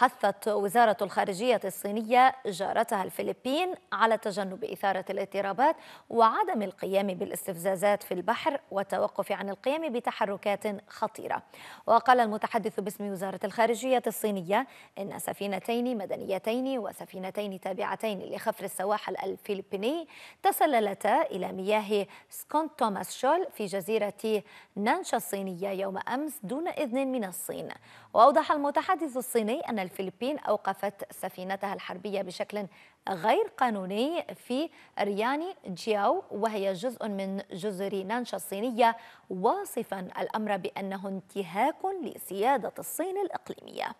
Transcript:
حثت وزارة الخارجية الصينية جارتها الفلبين على تجنب إثارة الاضطرابات وعدم القيام بالاستفزازات في البحر والتوقف عن القيام بتحركات خطيرة وقال المتحدث باسم وزارة الخارجية الصينية إن سفينتين مدنيتين وسفينتين تابعتين لخفر السواحل الفلبيني تسللتا إلى مياه سكون توماس شول في جزيرة نانشا الصينية يوم أمس دون إذن من الصين وأوضح المتحدث الصيني أن الفلبين أوقفت سفينتها الحربية بشكل غير قانوني في رياني جياو وهي جزء من جزر نانشا الصينية واصفا الأمر بأنه انتهاك لسيادة الصين الإقليمية